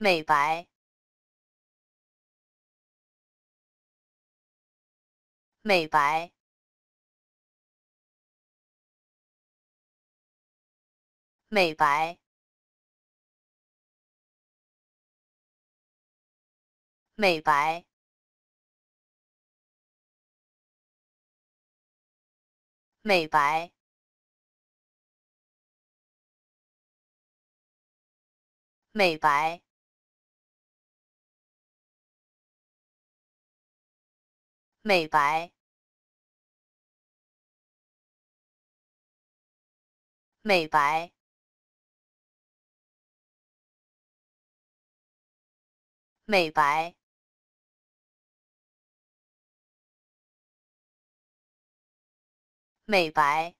美白，美白，美白，美白，美白，美白。美白，美白，美白，美白。